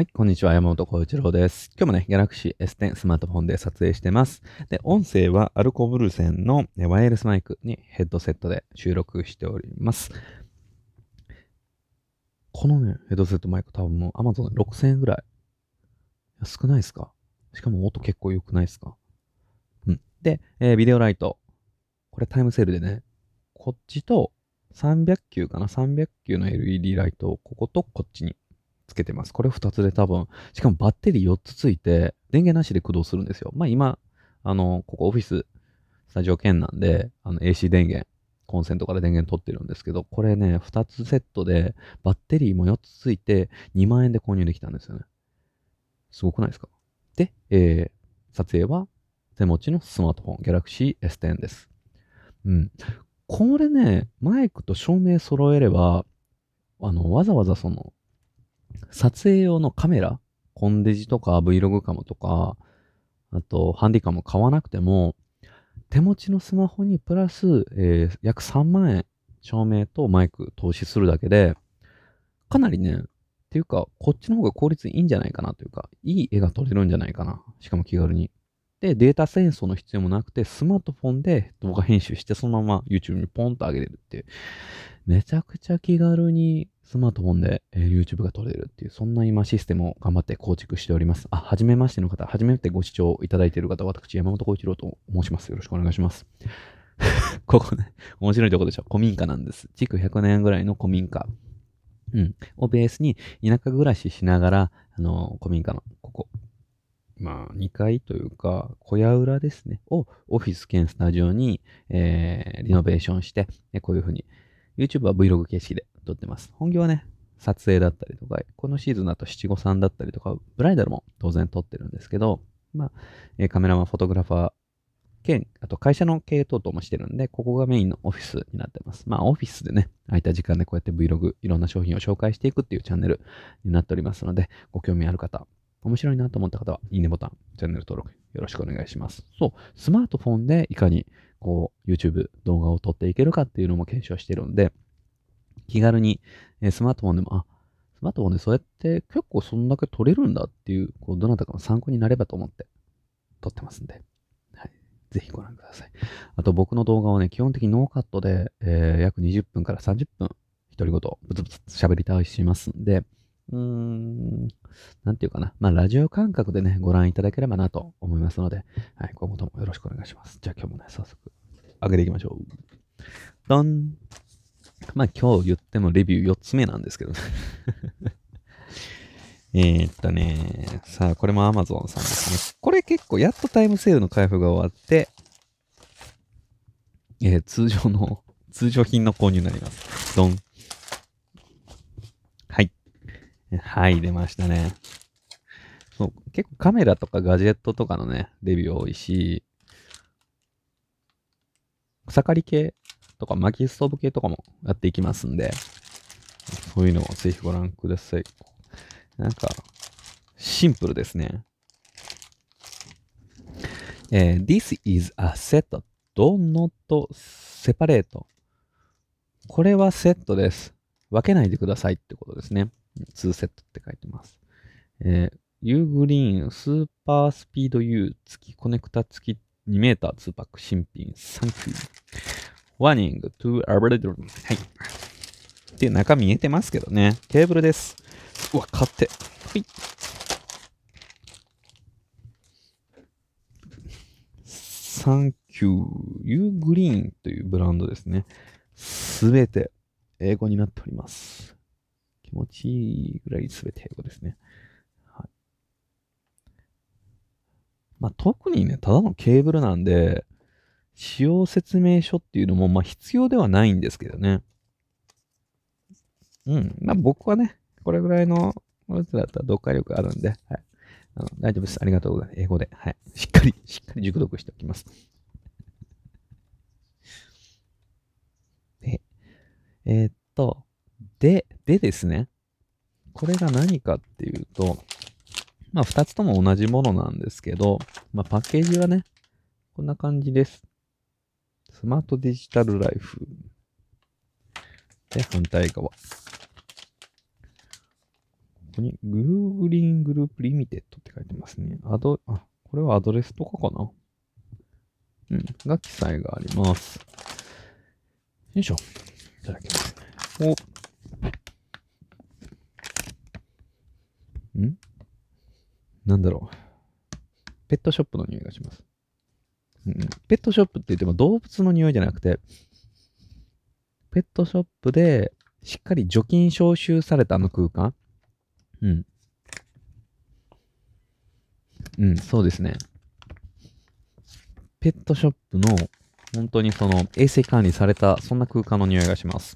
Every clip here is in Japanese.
はい、こんにちは。山本幸一郎です。今日もね、Galaxy S10 スマートフォンで撮影してます。で、音声はアルコブルセンのワイヤレスマイクにヘッドセットで収録しております。このね、ヘッドセットマイク多分もう Amazon で6000円ぐらい。少ないですかしかも音結構良くないですかうん。で、えー、ビデオライト。これタイムセールでね、こっちと300球かな ?300 球の LED ライトをこことこっちにつけてます。これ2つで多分、しかもバッテリー4つついて、電源なしで駆動するんですよ。まあ今、あの、ここオフィス、スタジオ兼なんで、あの AC 電源、コンセントから電源取ってるんですけど、これね、2つセットで、バッテリーも4つついて、2万円で購入できたんですよね。すごくないですかで、えー、撮影は手持ちのスマートフォン、Galaxy S10 です。うん。これね、マイクと照明揃えれば、あの、わざわざその、撮影用のカメラ、コンデジとか Vlog カムとか、あとハンディカム買わなくても、手持ちのスマホにプラス、えー、約3万円、照明とマイク投資するだけで、かなりね、っていうか、こっちの方が効率いいんじゃないかなというか、いい絵が撮れるんじゃないかな。しかも気軽に。で、データ戦争の必要もなくて、スマートフォンで動画編集して、そのまま YouTube にポンと上げれるっていう。めちゃくちゃ気軽にスマートフォンで、え YouTube が撮れるっていう、そんな今システムを頑張って構築しております。あ、はじめましての方、はじめてご視聴いただいている方、私、山本幸一郎と申します。よろしくお願いします。ここね、面白いとこでしょ。古民家なんです。築100年ぐらいの古民家。うん。をベースに、田舎暮らししながら、あの、古民家の、ここ。まあ、2階というか、小屋裏ですね。を、オフィス兼スタジオに、えー、リノベーションして、ね、こういうふうに、YouTube は Vlog 形式で撮ってます。本業はね、撮影だったりとか、このシーズンだと七五三だったりとか、ブライダルも当然撮ってるんですけど、まあ、えー、カメラマン、フォトグラファー兼、あと会社の経営等々もしてるんで、ここがメインのオフィスになってます。まあ、オフィスでね、空いた時間でこうやって Vlog、いろんな商品を紹介していくっていうチャンネルになっておりますので、ご興味ある方、面白いなと思った方は、いいねボタン、チャンネル登録、よろしくお願いします。そう、スマートフォンでいかに、こう、YouTube 動画を撮っていけるかっていうのも検証してるんで、気軽に、えスマートフォンでも、あ、スマートフォンでそうやって結構そんだけ撮れるんだっていう、こうどなたかの参考になればと思って撮ってますんで、はい、ぜひご覧ください。あと僕の動画はね、基本的にノーカットで、えー、約20分から30分、独り言、ブツブツ喋り倒しますんで、うーん、なんていうかな。まあ、ラジオ感覚でね、ご覧いただければなと思いますので、はい、今後ともよろしくお願いします。じゃあ今日もね、早速、上げていきましょう。ドンまあ今日言ってもレビュー4つ目なんですけどね えっとね、さあ、これも Amazon さんですね。これ結構やっとタイムセールの開封が終わって、えー、通常の、通常品の購入になります。ドン。はい。はい、出ましたね。そう、結構カメラとかガジェットとかのね、レビュー多いし、草刈り系とか薪ストーブ系とかもやっていきますんで、そういうのをぜひご覧ください。なんか、シンプルですね。えー、This is a set, do not separate. これはセットです。分けないでくださいってことですね。2セットって書いてます。えー、ーグリーン、スーパースピード U 付き、コネクタ付き2メーター2パック新品、サンキュー。Warning to a r b i r m はい。っていう中見えてますけどね。ケーブルです。うわ、買って。はい。サンキュー、ユーグリーンというブランドですね。すべて英語になっております。気持ちいいぐらいすべて英語ですね。はい。まあ、特にね、ただのケーブルなんで、使用説明書っていうのも、まあ、必要ではないんですけどね。うん。まあ、僕はね、これぐらいの、これだったら読解力あるんで、はい。あの大丈夫です。ありがとうございます。英語で。はい。しっかり、しっかり熟読しておきます。で、えー、っと、で、でですね。これが何かっていうと、まあ、二つとも同じものなんですけど、まあ、パッケージはね、こんな感じです。スマートデジタルライフ。で、反対側。ここに g o o g l i n Group Limited って書いてますね。アド、あ、これはアドレスとかかなうん、が記載があります。よいしょ。いただきます。お。んなんだろう。ペットショップの匂いがします。ペットショップって言っても動物の匂いじゃなくて、ペットショップでしっかり除菌消臭されたあの空間うん。うん、そうですね。ペットショップの本当にその衛生管理された、そんな空間の匂いがします。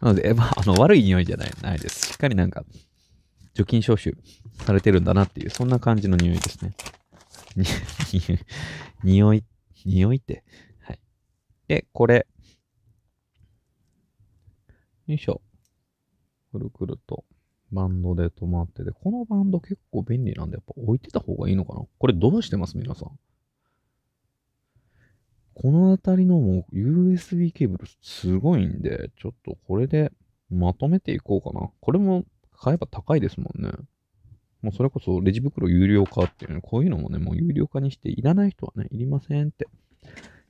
なので、まあ、あの、悪い匂いじゃない、ないです。しっかりなんか、除菌消臭されてるんだなっていう、そんな感じの匂いですね。匂 い、匂いって。はい。で、これ。よいしょ。くるくると。バンドで止まってて、このバンド結構便利なんで、やっぱ置いてた方がいいのかなこれどうしてます皆さん。この辺りのもう USB ケーブルすごいんで、ちょっとこれでまとめていこうかな。これも買えば高いですもんね。もうそれこそレジ袋有料化っていうね、こういうのもね、もう有料化にしていらない人はね、いりませんって、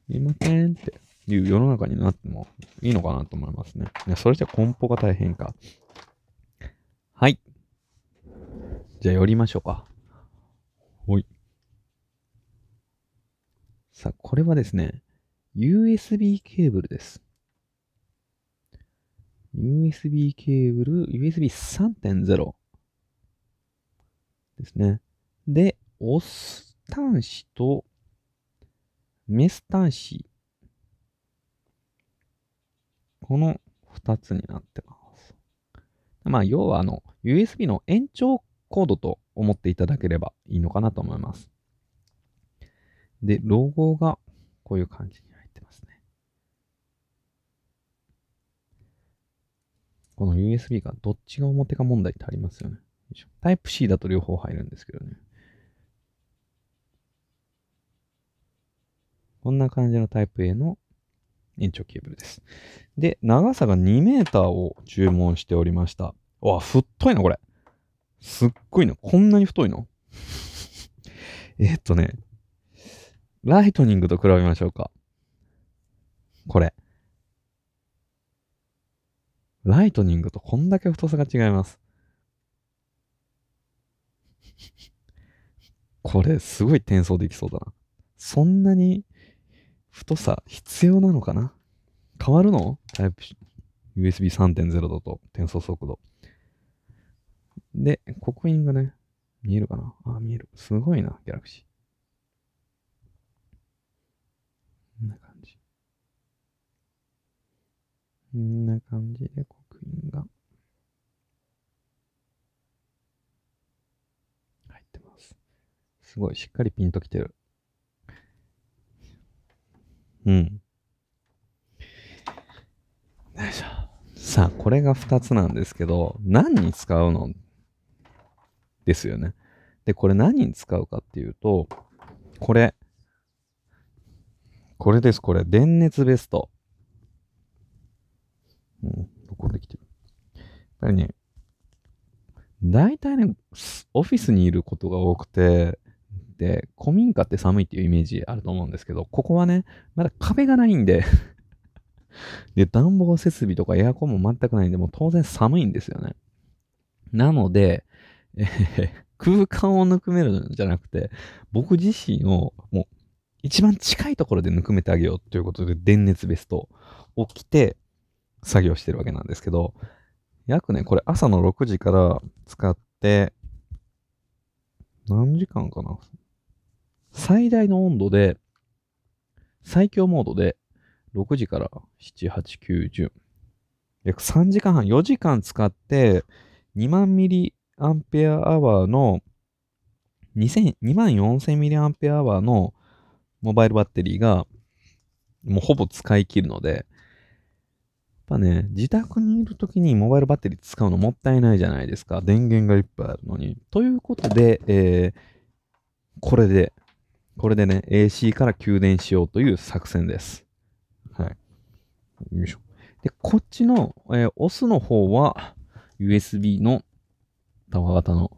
いりませんっていう世の中になってもいいのかなと思いますね。いや、それじゃ梱包が大変か。はい。じゃあ寄りましょうか。ほい。さあ、これはですね、USB ケーブルです。USB ケーブル、USB3.0。ですね。で、オス端子とメス端子。この2つになってます。まあ、要はあの、USB の延長コードと思っていただければいいのかなと思います。で、ロゴがこういう感じに入ってますね。この USB がどっちが表か問題ってありますよね。タイプ C だと両方入るんですけどね。こんな感じのタイプ A の延長ケーブルです。で、長さが2メーターを注文しておりました。わ、太いな、これ。すっごいな。こんなに太いの えっとね、ライトニングと比べましょうか。これ。ライトニングとこんだけ太さが違います。これすごい転送できそうだな。そんなに太さ必要なのかな変わるのタイプ USB3.0 だと転送速度。で、刻印がね、見えるかなあ、見える。すごいな、ギャラクシー。こんな感じ。こんな感じで刻印が。すごい、しっかりピンときてる。うん。よいしょ。さあ、これが2つなんですけど、何に使うのですよね。で、これ何に使うかっていうと、これ。これです、これ。電熱ベスト。うん、録音できてる。やっぱりね、大体ね、オフィスにいることが多くて、、古民家って寒いっていうイメージあると思うんですけど、ここはね、まだ壁がないんで で、暖房設備とかエアコンも全くないんで、もう当然寒いんですよね。なので、えー、空間をぬくめるんじゃなくて、僕自身をもう一番近いところでぬくめてあげようということで、電熱ベストを着て作業してるわけなんですけど、約ね、これ朝の6時から使って、何時間かな最大の温度で、最強モードで、6時から7、8、9、10。約3時間半、4時間使って、2万ミリアンペアアワーの、2万4000ミリアンペアアワーのモバイルバッテリーが、もうほぼ使い切るので、やっぱね、自宅にいる時にモバイルバッテリー使うのもったいないじゃないですか。電源がいっぱいあるのに。ということで、えー、これでこれでね、AC から給電しようという作戦です。はい。よいしょ。で、こっちの、えー、オスの方は、USB のタワー型の、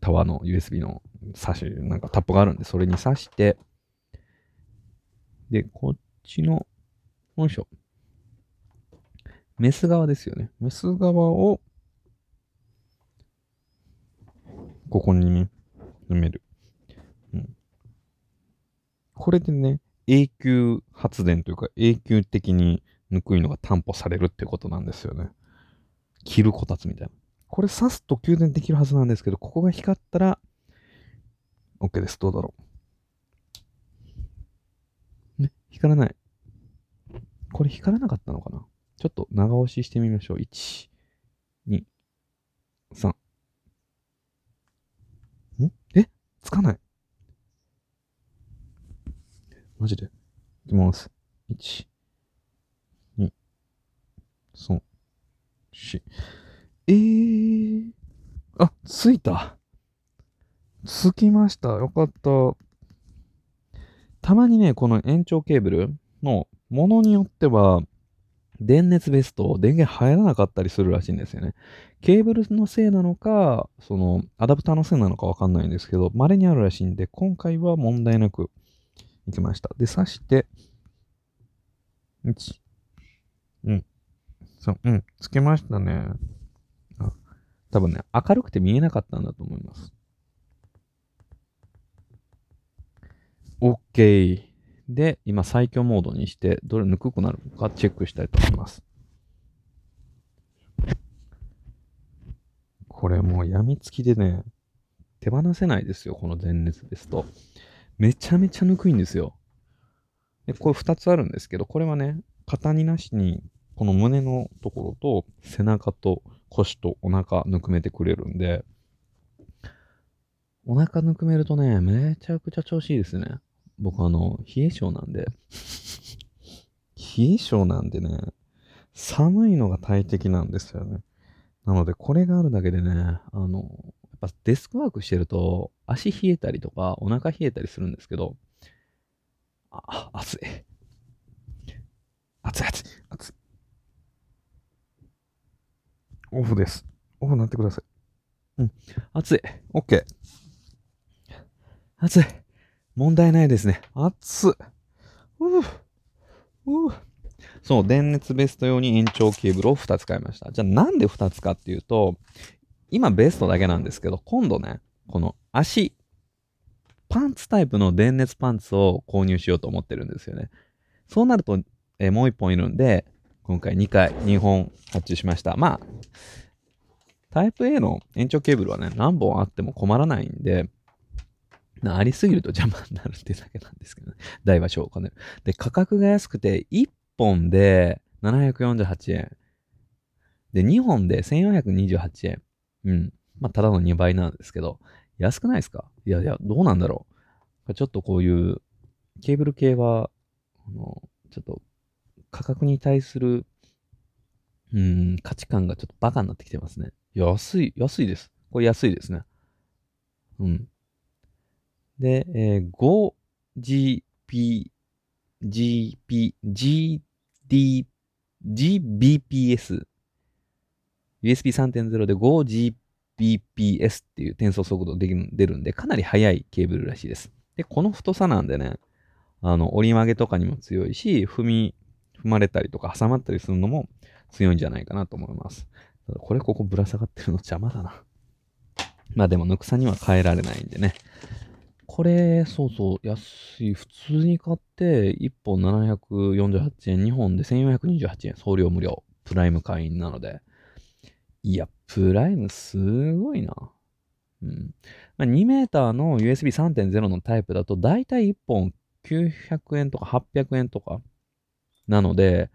タワーの USB の挿し、なんかタップがあるんで、それに挿して、で、こっちの、よいしょ。メス側ですよね。メス側を、ここに、ね、埋める。これでね、永久発電というか永久的にぬいのが担保されるってことなんですよね。切るこたつみたいな。これ刺すと給電できるはずなんですけど、ここが光ったら、OK です。どうだろう。ね、光らない。これ光らなかったのかなちょっと長押ししてみましょう。1、2、3。んえつかない。マジで。いきます。1、2、3、4。えー。あ、着いた。着きました。よかった。たまにね、この延長ケーブルのものによっては、電熱ベスト、電源入らなかったりするらしいんですよね。ケーブルのせいなのか、その、アダプターのせいなのかわかんないんですけど、稀にあるらしいんで、今回は問題なく行きました。で、刺して、1、うん、そう、うん、つけましたね。あ多分ね、明るくて見えなかったんだと思います。OK。で、今最強モードにして、どれ抜くくなるかチェックしたいと思います。これもうやみつきでね、手放せないですよ、この前列ですと。めちゃめちゃぬくいんですよ。で、これ2つあるんですけど、これはね、肩になしに、この胸のところと背中と腰とお腹ぬくめてくれるんで、お腹ぬくめるとね、めちゃくちゃ調子いいですね。僕あの、冷え性なんで、冷え性なんでね、寒いのが大敵なんですよね。なので、これがあるだけでね、あの、やっぱデスクワークしてると足冷えたりとかお腹冷えたりするんですけど、あ、暑い。暑い暑い暑い。オフです。オフになってください。うん。暑い。オッケー。暑い。問題ないですね。暑い。うぅ。うぅ。そう、電熱ベスト用に延長ケーブルを2つ買いました。じゃあなんで2つかっていうと、今ベストだけなんですけど、今度ね、この足、パンツタイプの電熱パンツを購入しようと思ってるんですよね。そうなると、えもう1本いるんで、今回2回、2本発注しました。まあ、タイプ A の延長ケーブルはね、何本あっても困らないんで、ありすぎると邪魔になるってだけなんですけどね。大場所をねで、価格が安くて、1本で748円。で、2本で1428円。うん。まあ、ただの2倍なんですけど、安くないですかいやいや、どうなんだろう。ちょっとこういうケーブル系は、あのちょっと価格に対する、うん、価値観がちょっとバカになってきてますね。安い、安いです。これ安いですね。うん。で、えー、5GP、GP、GD、GBPS USB3.0 で 5Gbps っていう転送速度で出るんで、かなり速いケーブルらしいです。で、この太さなんでね、あの、折り曲げとかにも強いし、踏み、踏まれたりとか挟まったりするのも強いんじゃないかなと思います。これここぶら下がってるの邪魔だな。まあでも、ぬくさには変えられないんでね。これ、そうそう、安い。普通に買って、1本748円、2本で1428円、送料無料、プライム会員なので、いや、プライムすごいな。うん。まあ、2メーターの USB 3.0のタイプだと、だいたい1本900円とか800円とかなので、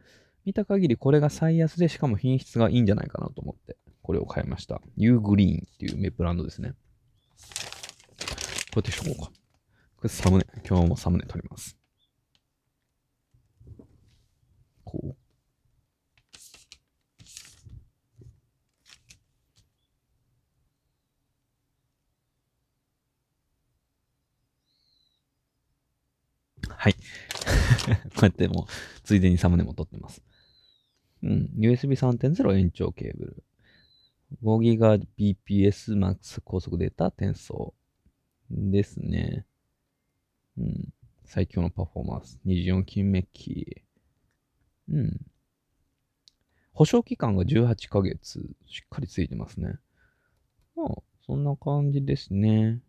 見た限りこれが最安で、しかも品質がいいんじゃないかなと思って、これを買いました。ユーグリーンっていうブランドですね。こうやってしとこうか。これサムネ、今日もサムネ撮ります。こう。はい。こうやってもう、ついでにサムネも撮ってます。うん。USB 3.0延長ケーブル。5GBps Max 高速データ転送。ですね。うん。最強のパフォーマンス。24金メッキ。うん。保証期間が18ヶ月。しっかりついてますね。まあ、そんな感じですね。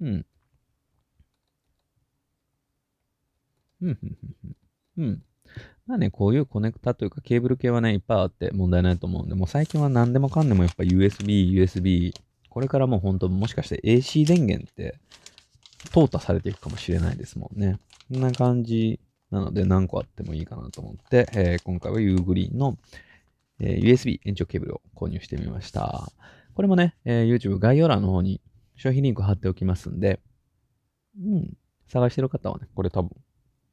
うん。うん、うん、うん。まあね、こういうコネクタというかケーブル系はね、いっぱいあって問題ないと思うんで、もう最近は何でもかんでもやっぱ USB、USB、これからもうほんともしかして AC 電源って淘汰されていくかもしれないですもんね。こんな感じなので何個あってもいいかなと思って、えー、今回は Ugreen の、えー、USB 延長ケーブルを購入してみました。これもね、えー、YouTube 概要欄の方に商品リンク貼っておきますんで、うん、探してる方はね、これ多分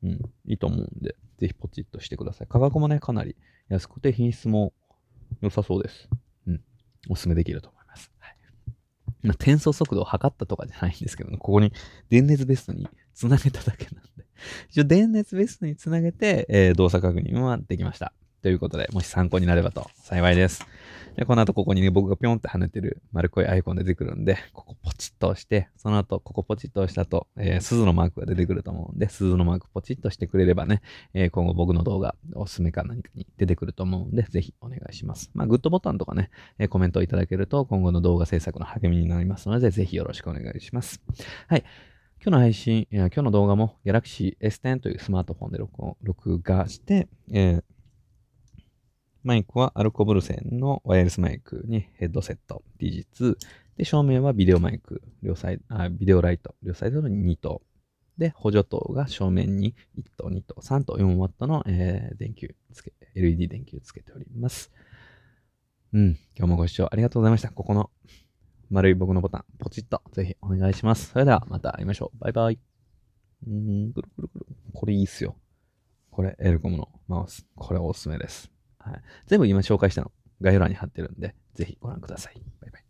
うん、いいと思うんで、ぜひポチッとしてください。価格もね、かなり安くて品質も良さそうです。うん、おすすめできると思います。はいまあ、転送速度を測ったとかじゃないんですけど、ね、ここに電熱ベストにつなげただけなんで、一応電熱ベストにつなげて、えー、動作確認はできました。ということで、もし参考になればと幸いです。で、この後ここにね、僕がぴょんって跳ねてる丸っこいアイコン出てくるんで、ここポチッと押して、その後、ここポチッと押した後、えー、鈴のマークが出てくると思うんで、鈴のマークポチッとしてくれればね、えー、今後僕の動画、おすすめか何かに出てくると思うんで、ぜひお願いします。まあ、グッドボタンとかね、えー、コメントいただけると、今後の動画制作の励みになりますので、ぜひよろしくお願いします。はい。今日の配信、今日の動画も Galaxy S10 というスマートフォンで録画して、えーマイクはアルコブル線のワイヤレスマイクにヘッドセット、DG2。で、正面はビデオマイク、両サイあビデオライト、両サイドの2灯。で、補助灯が正面に1灯、2灯、3灯、4W の、えー、電球つけ、LED 電球つけております。うん、今日もご視聴ありがとうございました。ここの丸い僕のボタン、ポチッとぜひお願いします。それではまた会いましょう。バイバイ。うん、くるくるくる。これいいっすよ。これ、エルコムのマウス。これおすすめです。はい、全部今紹介したの概要欄に貼ってるんで、ぜひご覧ください。バイバイ。